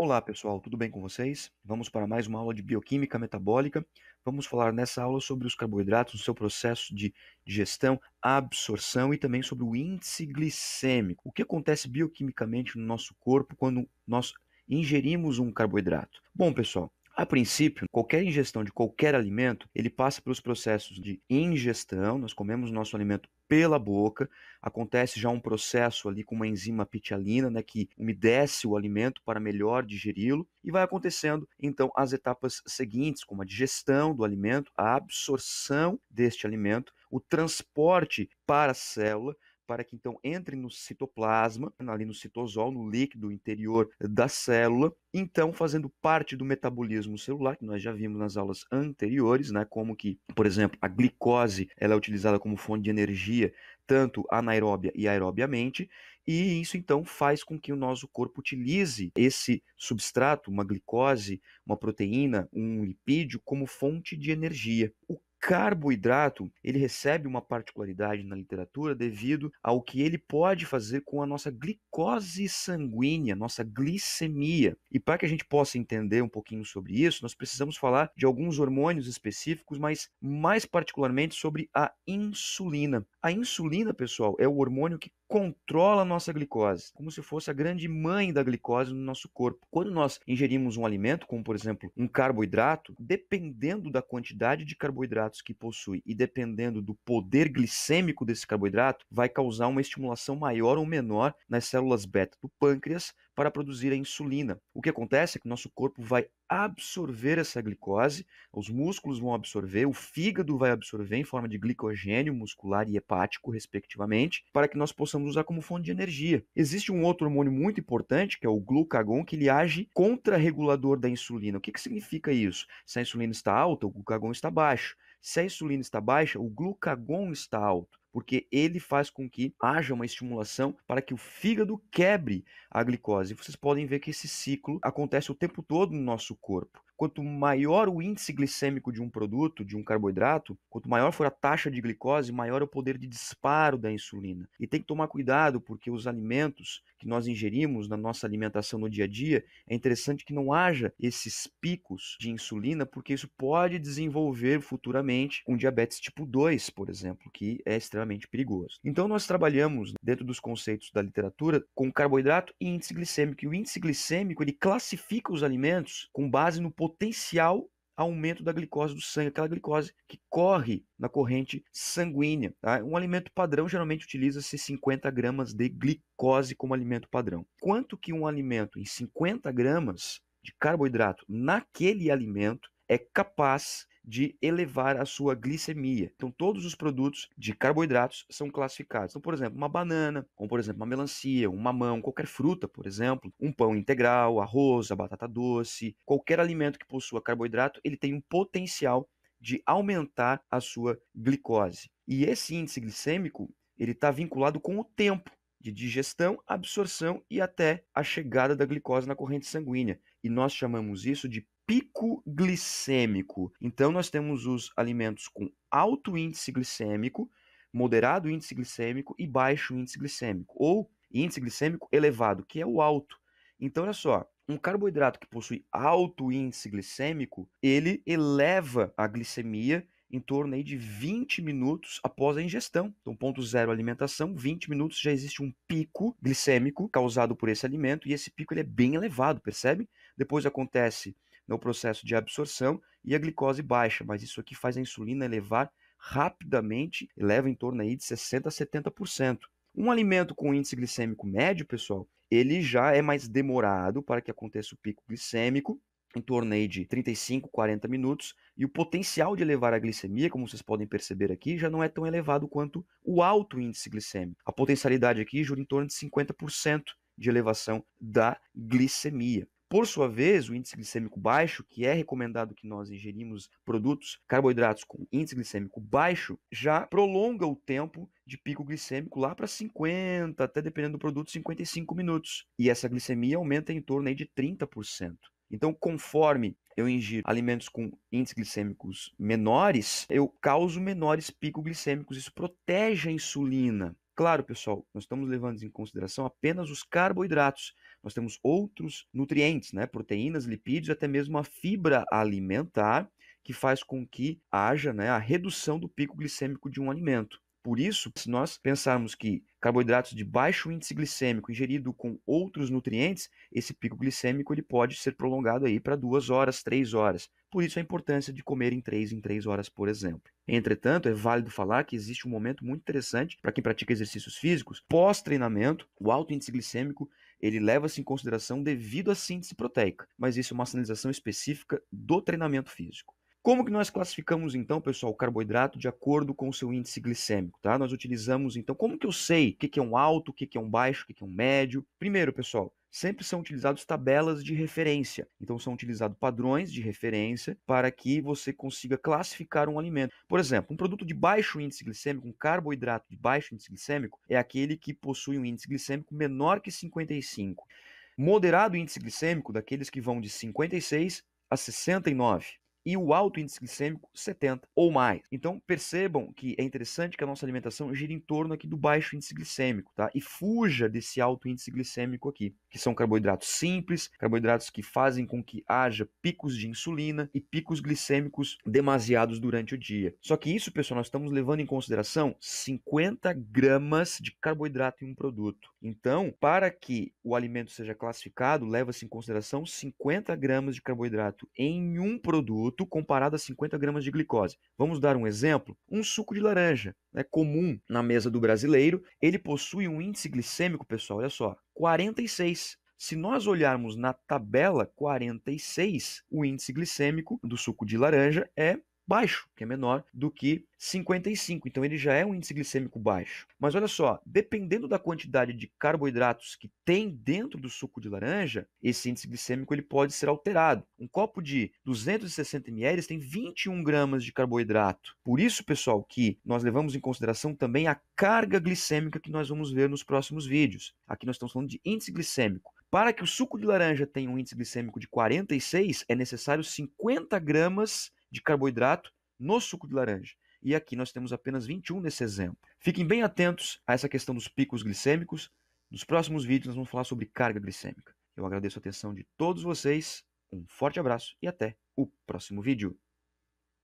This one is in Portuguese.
Olá pessoal, tudo bem com vocês? Vamos para mais uma aula de bioquímica metabólica. Vamos falar nessa aula sobre os carboidratos o seu processo de digestão, absorção e também sobre o índice glicêmico. O que acontece bioquimicamente no nosso corpo quando nós ingerimos um carboidrato? Bom, pessoal, a princípio, qualquer ingestão de qualquer alimento, ele passa pelos processos de ingestão, nós comemos nosso alimento pela boca, acontece já um processo ali com uma enzima pitialina, né, que umedece o alimento para melhor digeri-lo, e vai acontecendo então as etapas seguintes, como a digestão do alimento, a absorção deste alimento, o transporte para a célula para que então entre no citoplasma, ali no citosol, no líquido interior da célula, então fazendo parte do metabolismo celular, que nós já vimos nas aulas anteriores, né, como que, por exemplo, a glicose, ela é utilizada como fonte de energia tanto anaeróbia e aerobiamente, e isso então faz com que o nosso corpo utilize esse substrato, uma glicose, uma proteína, um lipídio, como fonte de energia. O carboidrato ele recebe uma particularidade na literatura devido ao que ele pode fazer com a nossa glicose sanguínea, nossa glicemia. E para que a gente possa entender um pouquinho sobre isso, nós precisamos falar de alguns hormônios específicos, mas mais particularmente sobre a insulina. A insulina, pessoal, é o hormônio que controla a nossa glicose, como se fosse a grande mãe da glicose no nosso corpo. Quando nós ingerimos um alimento, como por exemplo um carboidrato, dependendo da quantidade de carboidrato carboidratos que possui e dependendo do poder glicêmico desse carboidrato, vai causar uma estimulação maior ou menor nas células beta do pâncreas para produzir a insulina. O que acontece é que nosso corpo vai absorver essa glicose, os músculos vão absorver, o fígado vai absorver em forma de glicogênio muscular e hepático, respectivamente, para que nós possamos usar como fonte de energia. Existe um outro hormônio muito importante, que é o glucagon, que ele age contra-regulador da insulina. O que, que significa isso? Se a insulina está alta, o glucagon está baixo. Se a insulina está baixa, o glucagon está alto porque ele faz com que haja uma estimulação para que o fígado quebre a glicose. Vocês podem ver que esse ciclo acontece o tempo todo no nosso corpo quanto maior o índice glicêmico de um produto, de um carboidrato, quanto maior for a taxa de glicose, maior é o poder de disparo da insulina. E tem que tomar cuidado, porque os alimentos que nós ingerimos na nossa alimentação no dia a dia, é interessante que não haja esses picos de insulina, porque isso pode desenvolver futuramente um diabetes tipo 2, por exemplo, que é extremamente perigoso. Então nós trabalhamos dentro dos conceitos da literatura com carboidrato e índice glicêmico. E o índice glicêmico, ele classifica os alimentos com base no poder potencial aumento da glicose do sangue, aquela glicose que corre na corrente sanguínea. Tá? Um alimento padrão geralmente utiliza-se 50 gramas de glicose como alimento padrão. Quanto que um alimento em 50 gramas de carboidrato naquele alimento é capaz de elevar a sua glicemia. Então, todos os produtos de carboidratos são classificados. Então, por exemplo, uma banana, como por exemplo, uma melancia, um mamão, qualquer fruta, por exemplo, um pão integral, arroz, a batata doce, qualquer alimento que possua carboidrato, ele tem um potencial de aumentar a sua glicose. E esse índice glicêmico, ele está vinculado com o tempo de digestão, absorção e até a chegada da glicose na corrente sanguínea. E nós chamamos isso de pico glicêmico. Então, nós temos os alimentos com alto índice glicêmico, moderado índice glicêmico e baixo índice glicêmico, ou índice glicêmico elevado, que é o alto. Então, olha só, um carboidrato que possui alto índice glicêmico, ele eleva a glicemia em torno aí de 20 minutos após a ingestão. Então, ponto zero alimentação, 20 minutos já existe um pico glicêmico causado por esse alimento e esse pico ele é bem elevado, percebe? Depois acontece no processo de absorção e a glicose baixa, mas isso aqui faz a insulina elevar rapidamente, eleva em torno aí de 60% a 70%. Um alimento com índice glicêmico médio, pessoal, ele já é mais demorado para que aconteça o pico glicêmico, em torno aí de 35, 40 minutos, e o potencial de elevar a glicemia, como vocês podem perceber aqui, já não é tão elevado quanto o alto índice glicêmico. A potencialidade aqui jura em torno de 50% de elevação da glicemia. Por sua vez, o índice glicêmico baixo, que é recomendado que nós ingerimos produtos carboidratos com índice glicêmico baixo, já prolonga o tempo de pico glicêmico lá para 50, até dependendo do produto, 55 minutos. E essa glicemia aumenta em torno aí de 30%. Então, conforme eu ingiro alimentos com índices glicêmicos menores, eu causo menores picos glicêmicos. Isso protege a insulina. Claro, pessoal, nós estamos levando em consideração apenas os carboidratos, nós temos outros nutrientes, né? Proteínas, lipídios, até mesmo a fibra alimentar, que faz com que haja né, a redução do pico glicêmico de um alimento. Por isso, se nós pensarmos que carboidratos de baixo índice glicêmico ingerido com outros nutrientes, esse pico glicêmico ele pode ser prolongado aí para duas horas, três horas. Por isso a importância de comer em três em três horas, por exemplo. Entretanto, é válido falar que existe um momento muito interessante para quem pratica exercícios físicos pós treinamento. O alto índice glicêmico ele leva-se em consideração devido à síntese proteica, mas isso é uma sinalização específica do treinamento físico. Como que nós classificamos então, pessoal, o carboidrato de acordo com o seu índice glicêmico, tá? Nós utilizamos então, como que eu sei o que, que é um alto, o que, que é um baixo, o que, que é um médio? Primeiro, pessoal, sempre são utilizados tabelas de referência. Então, são utilizados padrões de referência para que você consiga classificar um alimento. Por exemplo, um produto de baixo índice glicêmico, um carboidrato de baixo índice glicêmico, é aquele que possui um índice glicêmico menor que 55. Moderado índice glicêmico, daqueles que vão de 56 a 69 e o alto índice glicêmico 70 ou mais. Então percebam que é interessante que a nossa alimentação gire em torno aqui do baixo índice glicêmico, tá? E fuja desse alto índice glicêmico aqui, que são carboidratos simples, carboidratos que fazem com que haja picos de insulina e picos glicêmicos demasiados durante o dia. Só que isso, pessoal, nós estamos levando em consideração 50 gramas de carboidrato em um produto. Então, para que o alimento seja classificado, leva-se em consideração 50 gramas de carboidrato em um produto comparado a 50 gramas de glicose. Vamos dar um exemplo? Um suco de laranja, é né, comum na mesa do brasileiro, ele possui um índice glicêmico, pessoal, olha só, 46. Se nós olharmos na tabela 46, o índice glicêmico do suco de laranja é baixo, que é menor do que 55. Então ele já é um índice glicêmico baixo. Mas olha só, dependendo da quantidade de carboidratos que tem dentro do suco de laranja, esse índice glicêmico ele pode ser alterado. Um copo de 260 ml tem 21 gramas de carboidrato. Por isso, pessoal, que nós levamos em consideração também a carga glicêmica que nós vamos ver nos próximos vídeos. Aqui nós estamos falando de índice glicêmico. Para que o suco de laranja tenha um índice glicêmico de 46, é necessário 50 gramas de carboidrato no suco de laranja. E aqui nós temos apenas 21 nesse exemplo. Fiquem bem atentos a essa questão dos picos glicêmicos. Nos próximos vídeos nós vamos falar sobre carga glicêmica. Eu agradeço a atenção de todos vocês, um forte abraço e até o próximo vídeo.